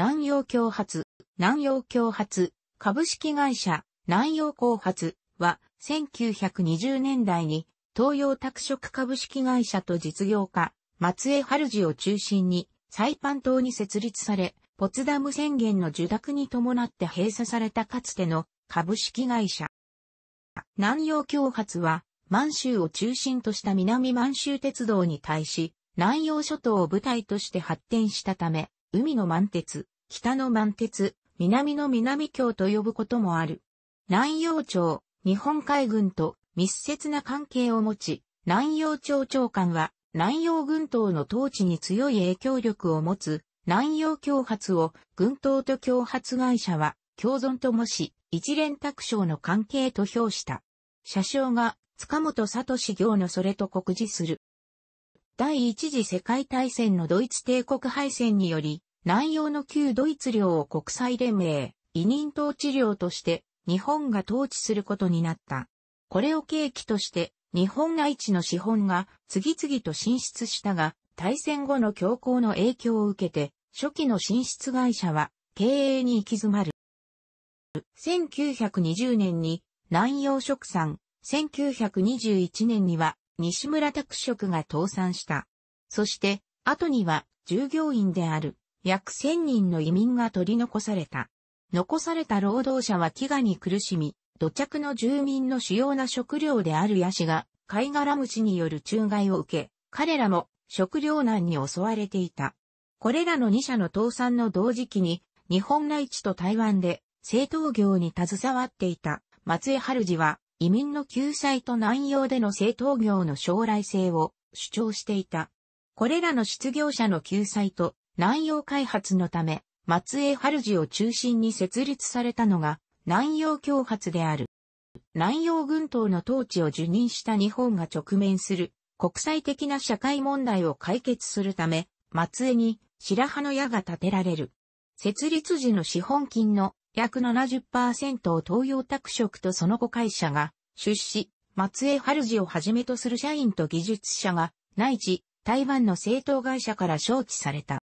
南洋共発、南洋共発、株式会社、南洋後発は、1920年代に、東洋拓殖株式会社と実業家、松江春樹を中心に、サイパン島に設立され、ポツダム宣言の受諾に伴って閉鎖されたかつての株式会社。南洋共発は、満州を中心とした南満州鉄道に対し、南洋諸島を舞台として発展したため、海の満鉄、北の満鉄、南の南京と呼ぶこともある。南洋町、日本海軍と密接な関係を持ち、南洋町長官は南洋軍島の統治に強い影響力を持つ南洋共発を軍島と共発会社は共存ともし、一連卓章の関係と評した。社掌が塚本聡行のそれと告示する。第一次世界大戦のドイツ帝国敗戦により、南洋の旧ドイツ領を国際連盟、委任統治領として日本が統治することになった。これを契機として、日本内地の資本が次々と進出したが、大戦後の強行の影響を受けて、初期の進出会社は経営に行き詰まる。1920年に南洋食産、1921年には西村拓職が倒産した。そして、後には従業員である約千人の移民が取り残された。残された労働者は飢餓に苦しみ、土着の住民の主要な食料であるヤシが貝殻虫による虫害を受け、彼らも食糧難に襲われていた。これらの2社の倒産の同時期に、日本内地と台湾で、製党業に携わっていた松江春次は、移民の救済と南洋での政党業の将来性を主張していた。これらの失業者の救済と南洋開発のため、松江春治を中心に設立されたのが南洋共発である。南洋軍島の統治を受任した日本が直面する国際的な社会問題を解決するため、松江に白羽の矢が建てられる。設立時の資本金の約70%を東洋拓殖とその後会社が出資、松江春治をはじめとする社員と技術者が、内地、台湾の製党会社から招致された。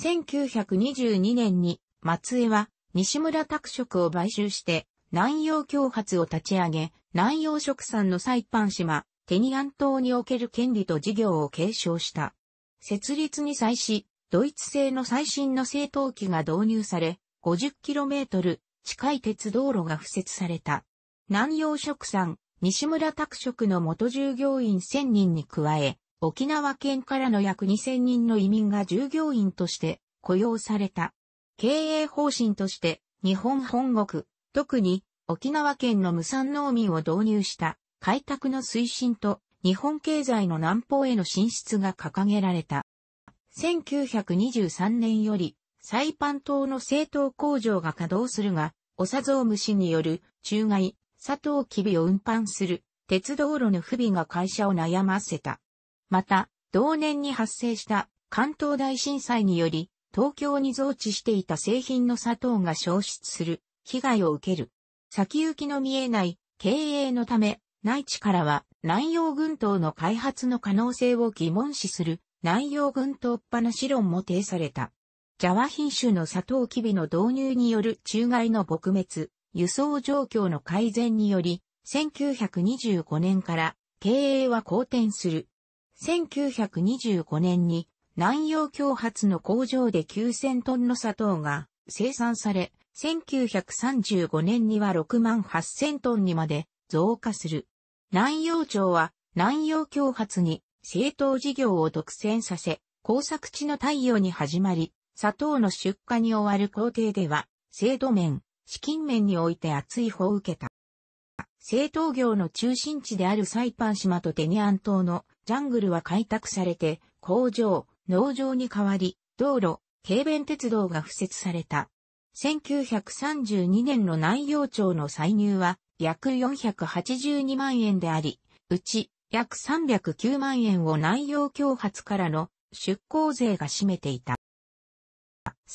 1922年に、松江は、西村拓殖を買収して、南洋共発を立ち上げ、南洋食産のサイパン島、テニアン島における権利と事業を継承した。設立に際し、ドイツ製の最新の製糖機が導入され、50km 近い鉄道路が敷設された。南洋食産、西村拓食の元従業員1000人に加え、沖縄県からの約2000人の移民が従業員として雇用された。経営方針として、日本本国、特に沖縄県の無産農民を導入した開拓の推進と日本経済の南方への進出が掲げられた。1923年より、サイパン島の製糖工場が稼働するが、オサゾウムによる中外サトウキビを運搬する鉄道路の不備が会社を悩ませた。また、同年に発生した関東大震災により、東京に増置していた製品の砂糖が消失する被害を受ける。先行きの見えない経営のため、内地からは南洋群島の開発の可能性を疑問視する南洋群島っぱなし論も呈された。ジャワ品種の砂糖キビの導入による中外の撲滅、輸送状況の改善により、1925年から経営は好転する。1925年に南洋共発の工場で9000トンの砂糖が生産され、1935年には6万8000トンにまで増加する。南洋町は南洋共発に製糖事業を独占させ、工作地の太陽に始まり、砂糖の出荷に終わる工程では、制度面、資金面において厚い方を受けた。政党業の中心地であるサイパン島とテニアン島のジャングルは開拓されて、工場、農場に変わり、道路、軽便鉄道が付設された。1932年の南洋町の歳入は約482万円であり、うち約309万円を南洋共発からの出向税が占めていた。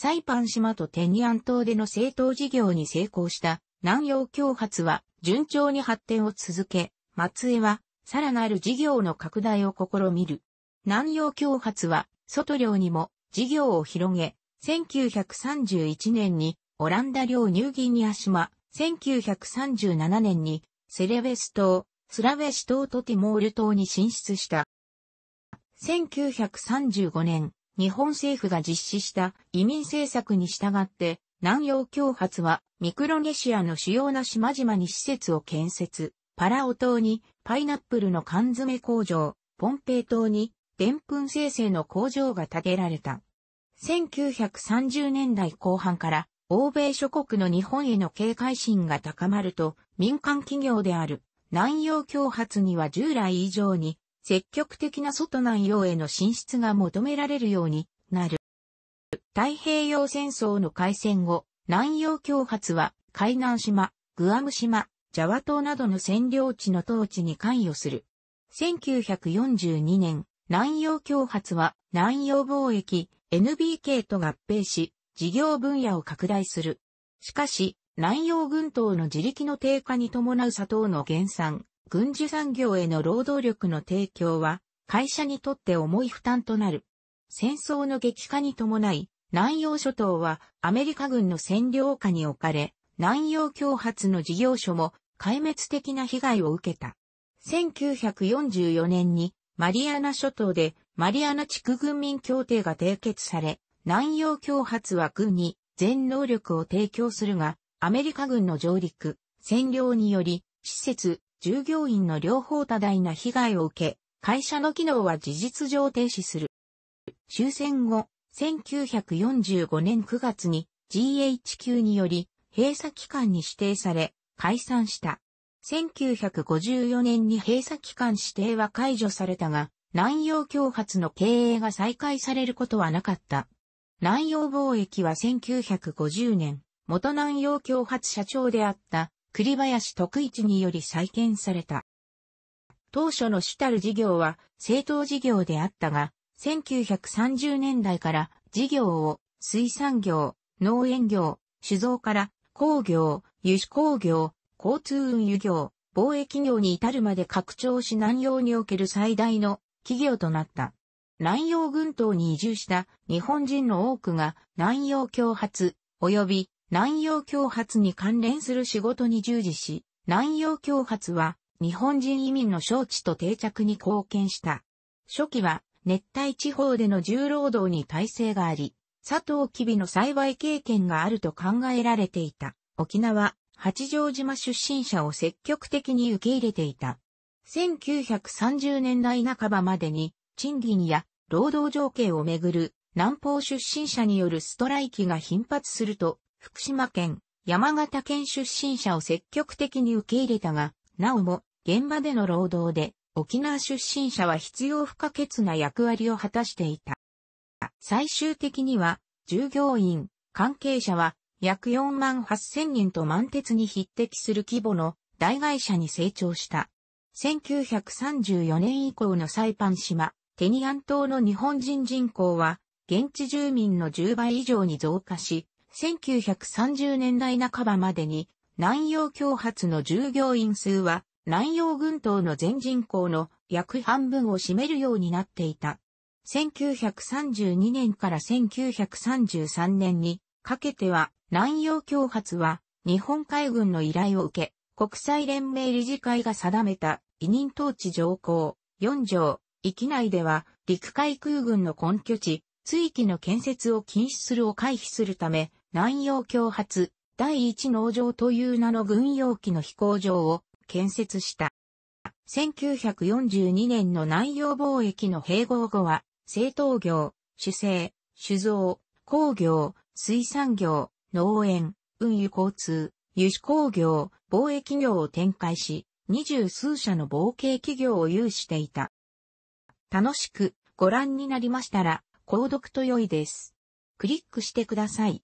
サイパン島とテニアン島での政党事業に成功した南洋共発は順調に発展を続け、松江はさらなる事業の拡大を試みる。南洋共発は外領にも事業を広げ、1931年にオランダ領ニューギニア島、1937年にセレベス島、スラベシ島とティモール島に進出した。1935年、日本政府が実施した移民政策に従って、南洋共発はミクロネシアの主要な島々に施設を建設、パラオ島にパイナップルの缶詰工場、ポンペイ島にデンプン生成の工場が建てられた。1930年代後半から欧米諸国の日本への警戒心が高まると民間企業である南洋共発には従来以上に積極的な外南洋への進出が求められるようになる。太平洋戦争の開戦後、南洋共発は海南島、グアム島、ジャワ島などの占領地の統治に関与する。1942年、南洋共発は南洋貿易 NBK と合併し、事業分野を拡大する。しかし、南洋群島の自力の低下に伴う砂糖の減産、軍需産業への労働力の提供は、会社にとって重い負担となる。戦争の激化に伴い、南洋諸島はアメリカ軍の占領下に置かれ、南洋共発の事業所も壊滅的な被害を受けた。1944年にマリアナ諸島でマリアナ地区軍民協定が締結され、南洋共発は軍に全能力を提供するが、アメリカ軍の上陸、占領により、施設、従業員の両方多大な被害を受け、会社の機能は事実上停止する。終戦後、1945年9月に GHQ により閉鎖期間に指定され解散した。1954年に閉鎖期間指定は解除されたが、南洋共発の経営が再開されることはなかった。南洋貿易は1950年、元南洋共発社長であった栗林徳一により再建された。当初の主たる事業は政党事業であったが、1930年代から事業を水産業、農園業、酒造から工業、輸出工業、交通運輸業、貿易業に至るまで拡張し南洋における最大の企業となった。南洋群島に移住した日本人の多くが南洋共発及び南洋共発に関連する仕事に従事し、南洋共発は日本人移民の招致と定着に貢献した。初期は熱帯地方での重労働に耐性があり、佐藤キビの栽培経験があると考えられていた沖縄、八丈島出身者を積極的に受け入れていた。1930年代半ばまでに賃金や労働条件をめぐる南方出身者によるストライキが頻発すると福島県、山形県出身者を積極的に受け入れたが、なおも、現場での労働で、沖縄出身者は必要不可欠な役割を果たしていた。最終的には、従業員、関係者は、約4万8000人と満鉄に匹敵する規模の大会社に成長した。1934年以降のサイパン島、テニアン島の日本人人口は、現地住民の10倍以上に増加し、1930年代半ばまでに南洋共発の従業員数は南洋群島の全人口の約半分を占めるようになっていた。1932年から1933年にかけては南洋共発は日本海軍の依頼を受け、国際連盟理事会が定めた委任統治条項4条域内では陸海空軍の根拠地、追域の建設を禁止するを回避するため、南洋共発、第一農場という名の軍用機の飛行場を建設した。1942年の南洋貿易の併合後は、製糖業、酒製、酒造、工業、水産業、農園、運輸交通、輸出工業、貿易業を展開し、二十数社の冒険企業を有していた。楽しくご覧になりましたら、購読と良いです。クリックしてください。